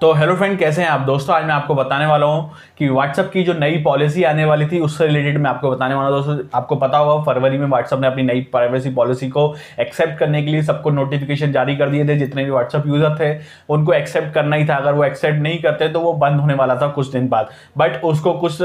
तो hello friend कैसे हैं आप दोस्तों आज मैं आपको बताने वाला हूँ कि व्हाट्सअप की जो नई पॉलिसी आने वाली थी उससे रिलेटेड मैं आपको बताने वाला दोस्तों आपको पता होगा फरवरी में व्हाट्सअप ने अपनी नई प्राइवेसी पॉलिसी को एक्सेप्ट करने के लिए सबको नोटिफिकेशन जारी कर दिए थे जितने भी व्हाट्सअप यूज़र थे उनको एक्सेप्ट करना ही था अगर वो एक्सेप्ट नहीं करते तो वो बंद होने वाला था कुछ दिन बाद बट उसको कुछ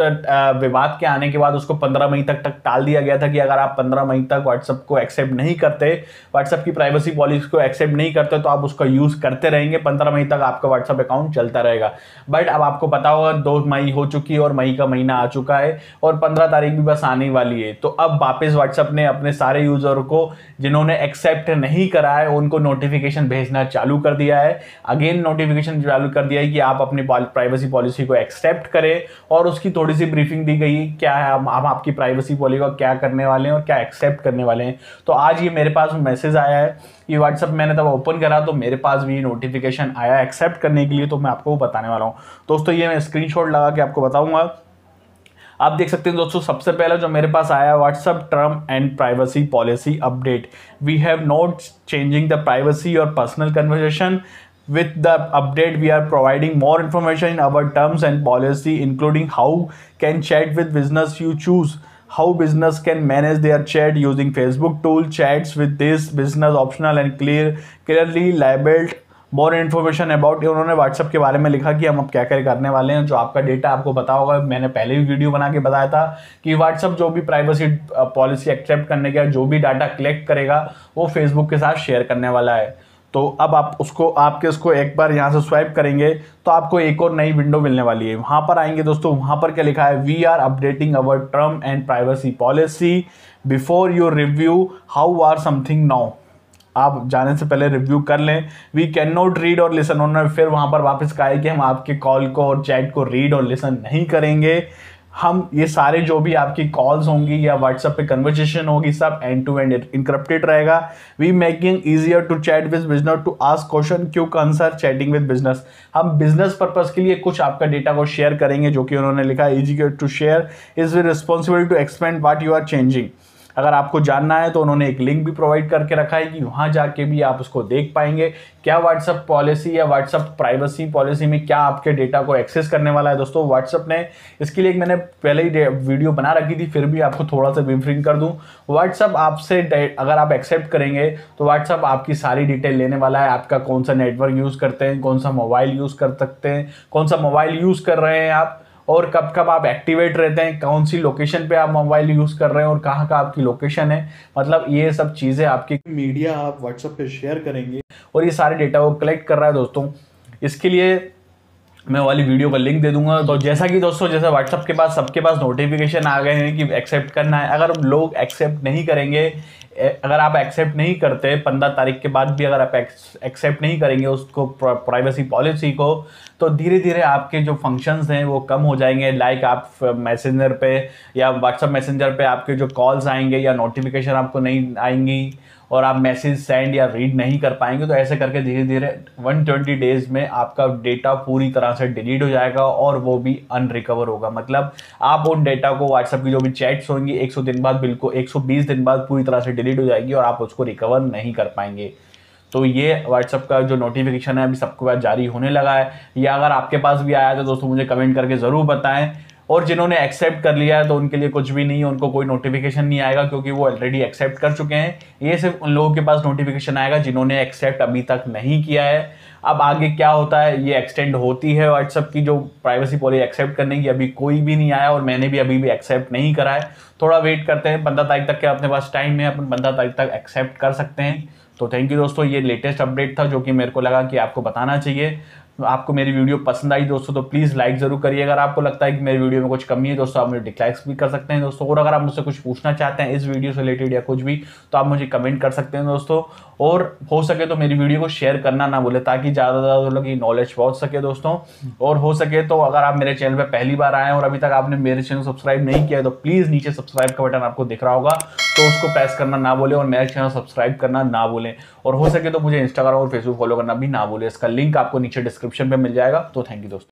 विवाद के आने के बाद उसको पंद्रह मई तक तक टाल दिया गया था कि अगर आप पंद्रह मई तक व्हाट्सअप को एक्सेप्ट नहीं करते व्हाट्सअप की प्राइवेसी पॉलिसी को एक्सेप्ट नहीं करते तो आप उसका यूज़ करते रहेंगे पंद्रह मई तक आपका व्हाट्सअप अकाउंट डाउन चलता रहेगा बट अब आपको पता होगा दो मई हो चुकी है और मई का महीना आ चुका है और पंद्रह तारीख भी बस आने वाली है तो अब वापस व्हाट्सएप ने अपने सारे यूज़र को जिन्होंने एक्सेप्ट नहीं करा है उनको नोटिफिकेशन भेजना चालू कर दिया है अगेन नोटिफिकेशन चालू कर दिया है कि आप अपनी प्राइवेसी पॉलिसी को एक्सेप्ट करें और उसकी थोड़ी सी ब्रीफिंग दी गई क्या है हम हम आपकी प्राइवेसी पॉलिसी को क्या करने वाले हैं और क्या एक्सेप्ट करने वाले हैं तो आज ये मेरे पास मैसेज आया है ये व्हाट्सएप मैंने तब ओपन करा तो मेरे पास भी नोटिफिकेशन आया एक्सेप्ट करने के लिए तो मैं आपको बताने वाला हूँ दोस्तों ये मैं स्क्रीन लगा के आपको बताऊँगा आप देख सकते हैं दोस्तों सबसे पहला जो मेरे पास आया WhatsApp term and privacy policy update we have not changing the privacy और personal conversation with the update we are providing more information in our terms and policy including how can chat with business you choose how business can manage their chat using Facebook tool chats with this business optional and clear clearly labelled more information about उन्होंने WhatsApp के बारे में लिखा कि हम अब क्या क्या करने वाले हैं जो आपका डेटा आपको बता होगा मैंने पहले भी वीडियो बना के बताया था कि व्हाट्सअप जो भी प्राइवेसी पॉलिसी एक्सेप्ट करने का जो भी डाटा कलेक्ट करेगा वो फेसबुक के साथ शेयर करने वाला है तो अब आप उसको आपके उसको एक बार यहाँ से स्वाइप करेंगे तो आपको एक और नई विंडो मिलने वाली है वहाँ पर आएंगे दोस्तों वहाँ पर क्या लिखा है we are updating our term and privacy policy before your review how are something now आप जाने से पहले रिव्यू कर लें वी कैन नॉट रीड और लिसन उन्होंने फिर वहाँ पर वापस कहा है कि हम आपके कॉल को और चैट को रीड और लिसन नहीं करेंगे हम ये सारे जो भी आपकी कॉल्स होंगी या व्हाट्सएप पे कन्वर्सेशन होगी सब एंड टू एंड इनक्रप्टेड रहेगा we making easier to chat with business to ask question का कंसर चैटिंग विद बिजनेस हम बिजनेस पर्पज के लिए कुछ आपका डेटा को शेयर करेंगे जो कि उन्होंने लिखा easy to share is responsible to expand what you are changing अगर आपको जानना है तो उन्होंने एक लिंक भी प्रोवाइड करके रखा है कि वहाँ जाके भी आप उसको देख पाएंगे क्या व्हाट्सअप पॉलिसी या व्हाट्सअप प्राइवेसी पॉलिसी में क्या आपके डेटा को एक्सेस करने वाला है दोस्तों व्हाट्सअप ने इसके लिए एक मैंने पहले ही वीडियो बना रखी थी फिर भी आपको थोड़ा सा विमफ्रिंग कर दूँ व्हाट्सअप आपसे अगर आप एक्सेप्ट करेंगे तो व्हाट्सअप आपकी सारी डिटेल लेने वाला है आपका कौन सा नेटवर्क यूज़ करते हैं कौन सा मोबाइल यूज़ कर सकते हैं कौन सा मोबाइल यूज़ कर रहे हैं आप और कब कब आप एक्टिवेट रहते हैं कौन सी लोकेशन पे आप मोबाइल यूज़ कर रहे हैं और कहाँ का आपकी लोकेशन है मतलब ये सब चीज़ें आपकी मीडिया आप व्हाट्सएप पे शेयर करेंगे और ये सारे डेटा वो कलेक्ट कर रहा है दोस्तों इसके लिए मैं वाली वीडियो का लिंक दे दूंगा तो जैसा कि दोस्तों जैसे व्हाट्सअप के पास सबके पास नोटिफिकेशन आ गए हैं कि एक्सेप्ट करना है अगर लोग एक्सेप्ट नहीं करेंगे अगर आप एक्सेप्ट नहीं करते पंद्रह तारीख के बाद भी अगर आप एक्सेप्ट नहीं करेंगे उसको प्राइवेसी पॉलिसी को तो धीरे धीरे आपके जो फंक्शंस हैं वो कम हो जाएंगे लाइक आप मैसेंजर पे या व्हाट्सअप मैसेंजर पे आपके जो कॉल्स आएंगे या नोटिफिकेशन आपको नहीं आएंगी और आप मैसेज सेंड या रीड नहीं कर पाएंगे तो ऐसे करके धीरे धीरे 120 डेज में आपका डेटा पूरी तरह से डिलीट हो जाएगा और वो भी अनरिकवर होगा मतलब आप उन डेटा को व्हाट्सएप की जो भी चैट्स होंगी 100 दिन बाद बिल्कुल 120 दिन बाद पूरी तरह से डिलीट हो जाएगी और आप उसको रिकवर नहीं कर पाएंगे तो ये व्हाट्सअप का जो नोटिफिकेशन है अभी सबके पास जारी होने लगा है या अगर आपके पास भी आया तो दोस्तों मुझे कमेंट करके ज़रूर बताएं और जिन्होंने एक्सेप्ट कर लिया है तो उनके लिए कुछ भी नहीं उनको कोई नोटिफिकेशन नहीं आएगा क्योंकि वो ऑलरेडी एक्सेप्ट कर चुके हैं ये सिर्फ उन लोगों के पास नोटिफिकेशन आएगा जिन्होंने एक्सेप्ट अभी तक नहीं किया है अब आगे क्या होता है ये एक्सटेंड होती है व्हाट्सअप की जो प्राइवेसी पॉलिसी एक्सेप्ट करने की अभी कोई भी नहीं आया और मैंने भी अभी भी एक्सेप्ट नहीं करा है थोड़ा वेट करते हैं पंद्रह तारीख तक के अपने पास टाइम है अपन पंद्रह तारीख तक एक्सेप्ट कर सकते हैं तो थैंक यू दोस्तों ये लेटेस्ट अपडेट था जो कि मेरे को लगा कि आपको बताना चाहिए तो आपको मेरी वीडियो पसंद आई दोस्तों तो प्लीज़ लाइक जरूर करिए अगर आपको लगता है कि मेरी वीडियो में कुछ कमी है दोस्तों आप मुझे डिक्लाइक्स भी कर सकते हैं दोस्तों और अगर आप मुझसे कुछ पूछना चाहते हैं इस वीडियो से रिलेटेड या कुछ भी तो आप मुझे कमेंट कर सकते हैं दोस्तों और हो सके तो मेरी वीडियो को शेयर करना ना बोले ताकि ज़्यादा से ज़्यादा लोग ये नॉलेज पहुँच सके दोस्तों और हो सके तो अगर आप मेरे चैनल पर पहली बार आएँ और अभी तक आपने मेरे चैनल सब्सक्राइब नहीं किया तो प्लीज़ नीचे सब्सक्राइब का बटन आपको दिख रहा होगा तो उसको प्रेस करना ना बोले और मेरे चैनल सब्सक्राइब करना ना बोलें और हो सके तो मुझे इंस्टाग्राम और फेसबुक फॉलो करना भी ना बोले इसका लिंक आपको नीचे डिस्क्रिप्शन डिस्क्रिप्शन में मिल जाएगा तो थैंक यू दोस्तों